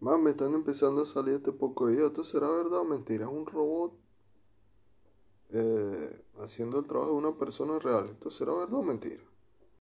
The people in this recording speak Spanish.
Más me están empezando a salir este poco de ¿Esto será verdad o mentira? Es un robot eh, haciendo el trabajo de una persona real. ¿Esto será verdad o mentira?